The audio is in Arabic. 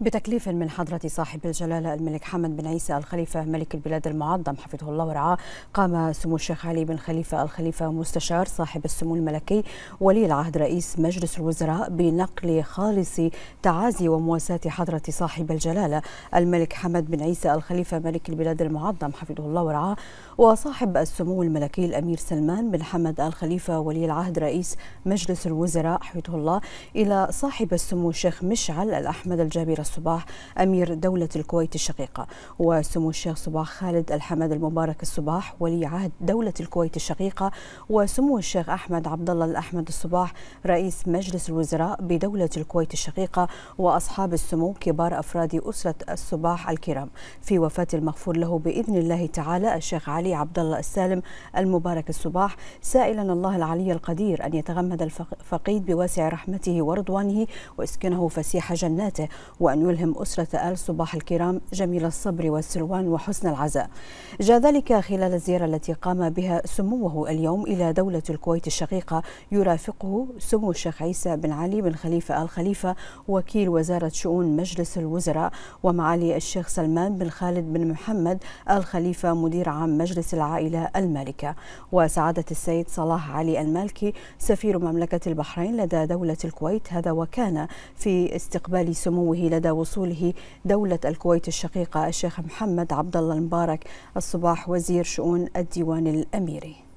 بتكليف من حضرة صاحب الجلالة الملك حمد بن عيسى الخليفة ملك البلاد المعظم حفظه الله ورعاه قام سمو الشيخ علي بن خليفة الخليفة مستشار صاحب السمو الملكي ولي العهد رئيس مجلس الوزراء بنقل خالص تعازي ومواساة حضرة صاحب الجلالة الملك حمد بن عيسى الخليفة ملك البلاد المعظم حفظه الله ورعاه وصاحب السمو الملكي الأمير سلمان بن حمد الخليفة ولي العهد رئيس مجلس الوزراء حفظه الله إلى صاحب السمو الشيخ مشعل الأحمد الجابر الصباح أمير دولة الكويت الشقيقة وسمو الشيخ صباح خالد الحمد المبارك الصباح ولي عهد دولة الكويت الشقيقة وسمو الشيخ أحمد عبد الله الأحمد الصباح رئيس مجلس الوزراء بدولة الكويت الشقيقة وأصحاب السمو كبار أفراد أسرة الصباح الكرام في وفاة المغفور له بإذن الله تعالى الشيخ علي عبد الله السالم المبارك الصباح سائلا الله العلي القدير أن يتغمد الفقيد بواسع رحمته ورضوانه وإسكنه فسيح جناته وأن يلهم أسرة آل صباح الكرام جميل الصبر والسلوان وحسن العزاء جاء ذلك خلال الزيارة التي قام بها سموه اليوم إلى دولة الكويت الشقيقة يرافقه سمو الشيخ عيسى بن علي بن خليفة آل خليفة وكيل وزارة شؤون مجلس الوزراء ومعالي الشيخ سلمان بن خالد بن محمد آل خليفة مدير عام مجلس العائلة المالكة وسعادة السيد صلاح علي المالكي سفير مملكة البحرين لدى دولة الكويت هذا وكان في استقبال سموه لدى وصوله دولة الكويت الشقيقة الشيخ محمد عبد الله المبارك الصباح وزير شؤون الديوان الأميري